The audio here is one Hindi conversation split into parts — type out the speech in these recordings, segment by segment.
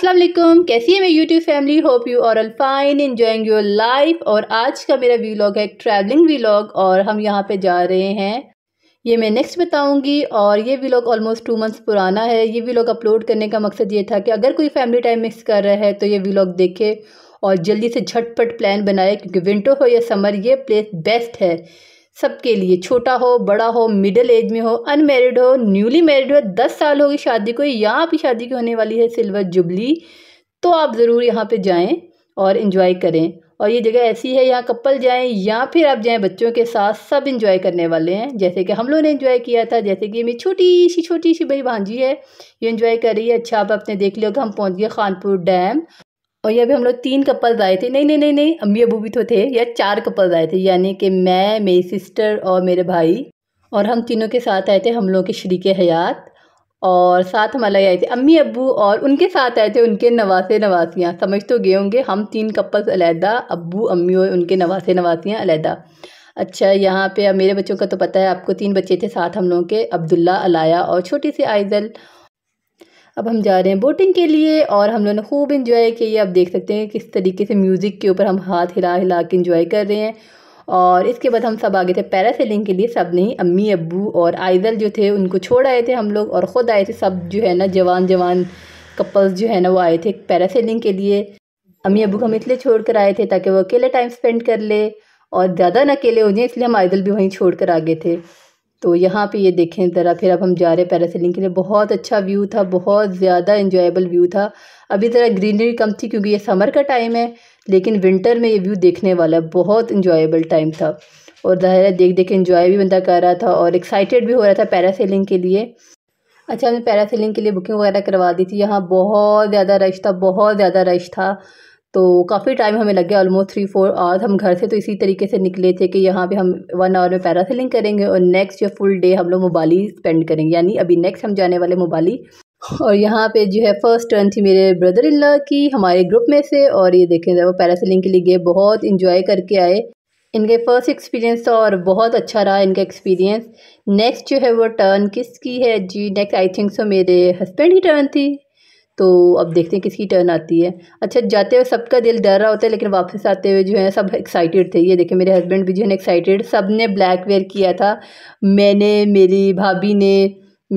अस्सलाम वालेकुम कैसी है मेरी YouTube family hope you are fine enjoying your life और आज का मेरा वीलॉग है एक ट्रैवलिंग वीलॉग और हम यहाँ पे जा रहे हैं ये मैं नेक्स्ट बताऊंगी और ये वीलॉग ऑलमोस्ट टू मंथ्स पुराना है ये वीलॉग अपलोड करने का मकसद ये था कि अगर कोई फैमिली टाइम मिस कर रहा है तो ये वीलॉग देखे और जल्दी से झटपट प्लान बनाए क्योंकि विंटर हो या समर ये प्लेस बेस्ट है सबके लिए छोटा हो बड़ा हो मिडिल एज में हो अनमेरिड हो न्यूली मैरिड हो दस साल होगी शादी को या आपकी शादी की होने वाली है सिल्वर जुबली तो आप ज़रूर यहाँ पे जाएं और इन्जॉय करें और ये जगह ऐसी है यहाँ कपल जाएं या फिर आप जाएं बच्चों के साथ सब इन्जॉय करने वाले हैं जैसे कि हम लोगों ने इन्जॉय किया था जैसे कि मेरी छोटी सी छोटी सी भाई भांजी है ये इन्जॉय कर रही है अच्छा आप अपने देख लियो कि हम पहुँच गए खानपुर डैम और ये भी हम लोग तीन कपल्स आए थे नहीं नहीं नहीं नहीं अम्मी अबू भी तो थे या चार कपल्स आए थे यानी कि मैं मेरी सिस्टर और मेरे भाई और हम तीनों के साथ आए थे हम लोगों के शरीक हयात और साथ हम अलग आए थे अम्मी अबू और उनके साथ आए थे उनके नवासे नवासियाँ समझ तो गए होंगे हम तीन कपल्स अलहदा अबू अम्मी और उनके नवासे नवासियाँ अलहदा अच्छा यहाँ पे मेरे बच्चों का तो पता है आपको तीन बच्चे थे साथ हम लोगों के अब्दुल्ला अलाया और छोटी सी आइजल अब हम जा रहे हैं बोटिंग के लिए और हम लोगों ने खूब इन्जॉय किया आप देख सकते हैं किस तरीके से म्यूज़िक के ऊपर हम हाथ हिला हिला के इन्जॉय कर रहे हैं और इसके बाद हम सब आगे थे पैरासेलिंग के लिए सब नहीं अम्मी अबू और आइजल जो थे उनको छोड़ आए थे हम लोग और ख़ुद आए थे सब जो है ना जवान जवान कपल्स जो है ना वो आए थे पैरासेलिंग के लिए अम्मी अबू को हम इसलिए छोड़ कर आए थे ताकि वो अकेले टाइम स्पेंड कर ले और ज़्यादा ना अकेले हो जाए इसलिए हम आइजल भी वहीं छोड़ कर आ गए थे तो यहाँ पे ये देखें ज़रा फिर अब हम जा रहे हैं पैरासीलिंग के लिए बहुत अच्छा व्यू था बहुत ज़्यादा इंजॉयबल व्यू था अभी ज़रा ग्रीनरी कम थी क्योंकि ये समर का टाइम है लेकिन विंटर में ये व्यू देखने वाला बहुत इंजॉयबल टाइम था और ज़ाहिर है देख देख इंजॉय इन्जॉय भी बंदा कर रहा था और एक्साइटेड भी हो रहा था पैरासीलिंग के लिए अच्छा हमने पैरासीलिंग के लिए बुकिंग वगैरह करवा दी थी यहाँ बहुत ज़्यादा रश था बहुत ज़्यादा रश था तो काफ़ी टाइम हमें लग गया ऑलमोस्ट थ्री फोर आवर्स हम घर से तो इसी तरीके से निकले थे कि यहाँ पे हम वन आवर में पैरासेलिंग करेंगे और नेक्स्ट जो फुल डे हम लोग मोबाली स्पेंड करेंगे यानी अभी नेक्स्ट हम जाने वाले मोबाली और यहाँ पे जो है फर्स्ट टर्न थी मेरे ब्रदर इन लॉ की हमारे ग्रुप में से और ये देखें जब वो पैरासेलिंग के लिए गए बहुत इंजॉय करके आए इनके फर्स्ट एक्सपीरियंस था और बहुत अच्छा रहा इनका एक्सपीरियंस नेक्स्ट जो है वो टर्न किसकी है जी नेक्स्ट आई थिंक सो मेरे हस्बैंड की टर्न थी तो अब देखते हैं किसकी टर्न आती है अच्छा जाते हुए सबका दिल डर रहा होता है लेकिन वापस आते हुए जो है सब एक्साइटेड थे ये देखें मेरे हस्बैंड भी जो है एक्साइटेड सब ने ब्लैक वेयर किया था मैंने मेरी भाभी ने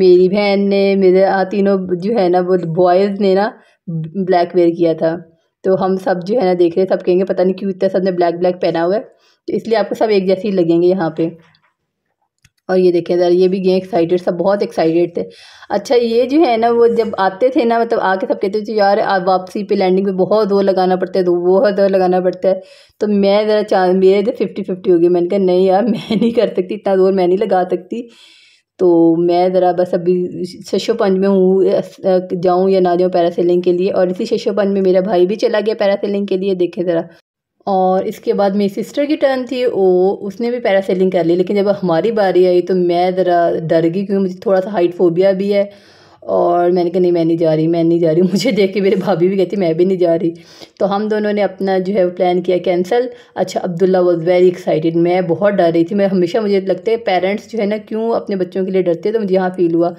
मेरी बहन ने मेरे तीनों जो है ना वो बॉयज़ ने ना ब्लैक वेयर किया था तो हम सब जो है ना देख रहे सब कहेंगे पता नहीं क्यों इतना सब ने ब्लैक ब्लैक पहना हुआ है तो इसलिए आपको सब एक जैसे ही लगेंगे यहाँ पे और ये देखें ज़रा ये भी गए एक्साइटेड सब बहुत एक्साइटेड थे अच्छा ये जो है ना वो जब आते थे ना मतलब आके सब कहते थे तो यार आप वापसी पे लैंडिंग पे बहुत दौर लगाना पड़ता है तो बहुत दौर लगाना पड़ता है तो मैं ज़रा चा मेरे तो फिफ्टी फिफ्टी होगी मैंने कहा नहीं यार मैं नहीं कर सकती इतना दूर मैं नहीं लगा सकती तो मैं ज़रा बस अभी शशो पंज में हूँ जाऊँ या ना जाऊँ पैरासेलिंग के लिए और इसी शशो पंज में मेरा भाई भी चला गया पैरासेलिंग के लिए देखे ज़रा और इसके बाद मेरी सिस्टर की टर्न थी वो उसने भी पैरासेलिंग कर ली लेकिन जब हमारी बारी आई तो मैं ज़रा डर गई क्योंकि मुझे थोड़ा सा हाइट फोबिया भी है और मैंने कहा नहीं मैं नहीं जा रही मैं नहीं जा रही मुझे देख के मेरे भाभी भी कहती मैं भी नहीं जा रही तो हम दोनों ने अपना जो है प्लान किया कैंसिल अच्छा अब्दुल्ला वॉज वेरी एक्साइटेड मैं बहुत डर रही थी मैं हमेशा मुझे लगता है पेरेंट्स जो है ना क्यों अपने बच्चों के लिए डरते तो मुझे यहाँ फील हुआ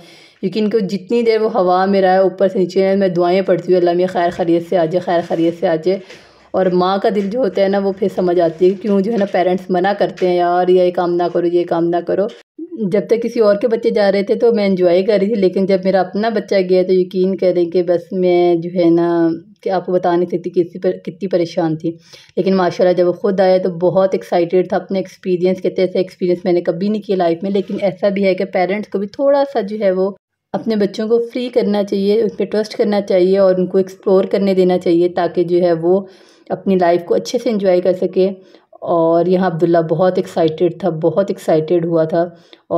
क्योंकि इनको जितनी देर वो हवा मेरा है ऊपर से नीचे मैं दुआएँ पड़ती हूँ अल्लाह मैं खैर खरीत से आ जाए खैर खरीत से आ जाए और माँ का दिल जो होता है ना वो फिर समझ आती है क्यों जो है ना पेरेंट्स मना करते हैं यार ये काम ना करो ये काम ना करो जब तक किसी और के बच्चे जा रहे थे तो मैं इन्जॉय कर रही थी लेकिन जब मेरा अपना बच्चा गया तो यकीन करें कि बस मैं जो है ना कि आपको बता नहीं सकती किसी पर कितनी परेशान थी लेकिन माशाल्लाह जब वो ख़ुद आया तो बहुत एक्साइटेड था अपने एक्सपीरियंस कहते ऐसे एक्सपीरियंस मैंने कभी नहीं किया लाइफ में लेकिन ऐसा भी है कि पेरेंट्स को भी थोड़ा सा जो है वो अपने बच्चों को फ्री करना चाहिए उन पर ट्रस्ट करना चाहिए और उनको एक्सप्लोर करने देना चाहिए ताकि जो है वो अपनी लाइफ को अच्छे से इंजॉय कर सके और यहाँ अब्दुल्ला बहुत एक्साइटेड था बहुत एक्साइटेड हुआ था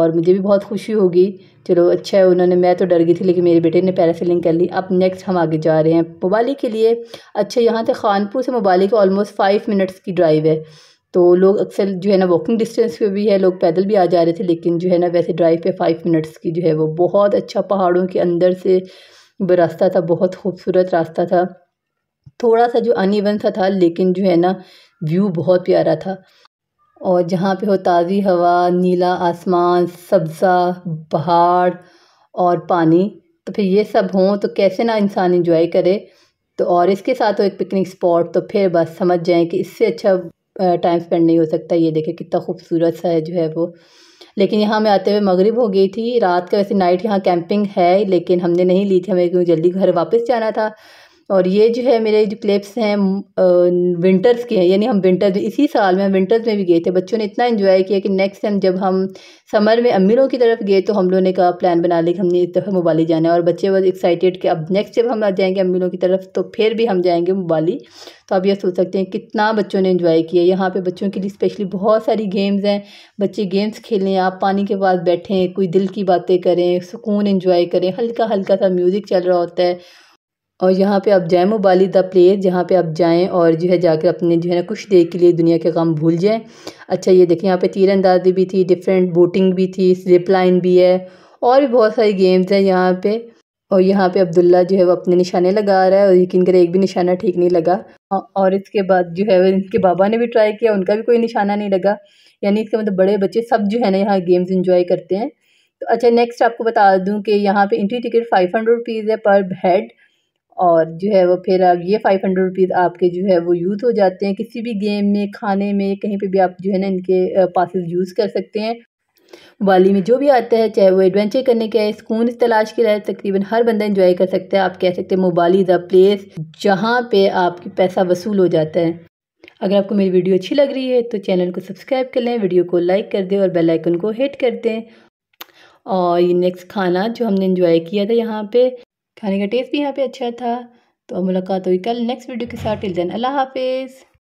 और मुझे भी बहुत खुशी होगी चलो अच्छा है उन्होंने मैं तो डर गई थी लेकिन मेरे बेटे ने पैरासिलिंग कर ली अब नेक्स्ट हम आगे जा रहे हैं मोबाली के लिए अच्छा यहाँ से खानपुर से मोबाली का ऑलमोस्ट फाइव मिनट्स की ड्राइव है तो लोग अक्सर जो है ना वॉकिंग डिस्टेंस पे भी है लोग पैदल भी आ जा रहे थे लेकिन जो है ना वैसे ड्राइव पे फाइव मिनट्स की जो है वो बहुत अच्छा पहाड़ों के अंदर से रास्ता था बहुत खूबसूरत रास्ता था थोड़ा सा जो अनइवन सा था लेकिन जो है ना व्यू बहुत प्यारा था और जहाँ पे हो ताज़ी हवा नीला आसमान सब्ज़ा पहाड़ और पानी तो फिर ये सब हों तो कैसे ना इंसान इंजॉय करे तो और इसके साथ हो एक पिकनिक स्पॉट तो फिर बस समझ जाएँ कि इससे अच्छा टाइम स्पेंड नहीं हो सकता ये देखे कितना खूबसूरत सा है जो है वो लेकिन यहाँ मैं आते हुए मगरिब हो गई थी रात का वैसे नाइट यहाँ कैंपिंग है लेकिन हमने नहीं ली थी हमें क्योंकि जल्दी घर वापस जाना था और ये जो है मेरे जो क्लिप्स हैं विंटर्स के हैं यानी हम विंटर इसी साल में हम विंटर्स में भी गए थे बच्चों ने इतना इन्जॉय किया कि नेक्स्ट टाइम जब हम समर में अमीरों की तरफ गए तो हम लोगों ने कहा प्लान बना लिया कि हमने इस दफ़ा मोबाली जाना है और बच्चे बहुत एक्साइटेड कि अब नेक्स्ट जब हम आ जाएंगे अमीरों की तरफ तो फिर भी हम जाएंगे मोबाली तो आप ये सोच सकते हैं कितना बच्चों ने इन्जॉय किया यहाँ पर बच्चों के लिए स्पेशली बहुत सारी गेम्स हैं बच्चे गेम्स खेलें आप पानी के पास बैठें कोई दिल की बातें करें सुकून इन्जॉय करें हल्का हल्का सा म्यूज़िक चल रहा होता है और यहाँ पे आप जाए मोबाली द प्लेस जहाँ पे आप जाएँ और जो है जाकर अपने जो है ना कुछ देर के लिए दुनिया के काम भूल जाएँ अच्छा ये देखें यहाँ पे तीरंदाजी भी थी डिफरेंट बोटिंग भी थी स्लिप लाइन भी है और भी बहुत सारी गेम्स हैं यहाँ पे और यहाँ पे अब्दुल्ला जो है वो अपने निशाने लगा रहा है और यकीन करें एक भी निशाना ठीक नहीं लगा और इसके बाद जो है इनके बाबा ने भी ट्राई किया उनका भी कोई निशाना नहीं लगा यानी इसका मतलब बड़े बच्चे सब जो है ना यहाँ गेम्स इंजॉय करते हैं तो अच्छा नेक्स्ट आपको बता दूँ कि यहाँ पर entry ticket five hundred rupees है पर हेड और जो है वो फिर अब ये फ़ाइव हंड्रेड रुपीज़ आपके जो है वो यूज़ हो जाते हैं किसी भी गेम में खाने में कहीं पे भी आप जो है ना इनके पासिस यूज़ कर सकते हैं वाली में जो भी आता है चाहे वो एडवेंचर करने के आए सुकून इस तलाश के लिए तकरीबन हर बंदा इंजॉय कर सकता है आप कह सकते हैं मोबाइल इज़ अ प्लेस जहाँ पर आपकी पैसा वसूल हो जाता है अगर आपको मेरी वीडियो अच्छी लग रही है तो चैनल को सब्सक्राइब कर लें वीडियो को लाइक कर दें और बेल आइकन को हिट कर दें और ये नेक्स्ट खाना जो हमने इंजॉय किया था यहाँ पे खाने का टेस्ट भी यहाँ पे अच्छा था तो मुलाकात हुई कल नेक्स्ट वीडियो के साथ टिल देन अल्लाह हाफिज़